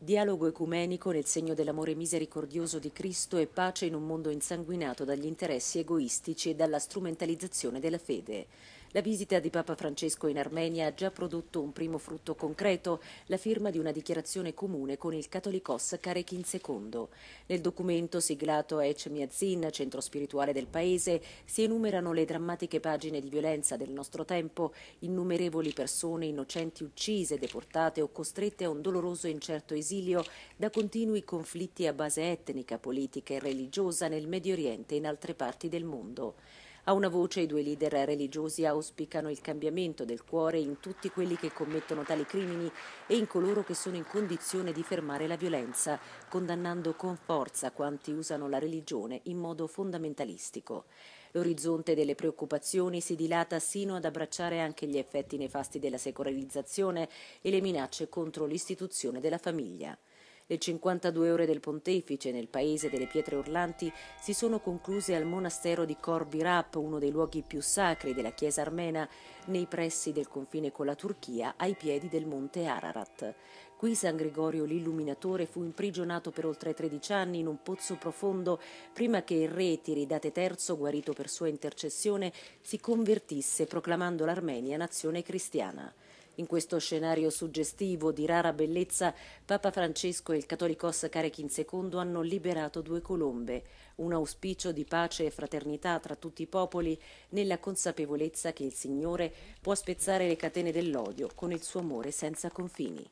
Dialogo ecumenico nel segno dell'amore misericordioso di Cristo e pace in un mondo insanguinato dagli interessi egoistici e dalla strumentalizzazione della fede. La visita di Papa Francesco in Armenia ha già prodotto un primo frutto concreto, la firma di una dichiarazione comune con il catolicos Karekin II. Nel documento siglato a Echmiadzin, centro spirituale del paese, si enumerano le drammatiche pagine di violenza del nostro tempo, innumerevoli persone innocenti uccise, deportate o costrette a un doloroso e incerto esilio da continui conflitti a base etnica, politica e religiosa nel Medio Oriente e in altre parti del mondo. A una voce i due leader religiosi auspicano il cambiamento del cuore in tutti quelli che commettono tali crimini e in coloro che sono in condizione di fermare la violenza, condannando con forza quanti usano la religione in modo fondamentalistico. L'orizzonte delle preoccupazioni si dilata sino ad abbracciare anche gli effetti nefasti della secolarizzazione e le minacce contro l'istituzione della famiglia. Le 52 ore del pontefice nel paese delle pietre urlanti si sono concluse al monastero di Korbirap, uno dei luoghi più sacri della chiesa armena, nei pressi del confine con la Turchia, ai piedi del monte Ararat. Qui San Gregorio l'Illuminatore fu imprigionato per oltre 13 anni in un pozzo profondo prima che il re Tiridate III, guarito per sua intercessione, si convertisse proclamando l'Armenia nazione cristiana. In questo scenario suggestivo di rara bellezza, Papa Francesco e il cattolico Carechin II hanno liberato due colombe, un auspicio di pace e fraternità tra tutti i popoli nella consapevolezza che il Signore può spezzare le catene dell'odio con il suo amore senza confini.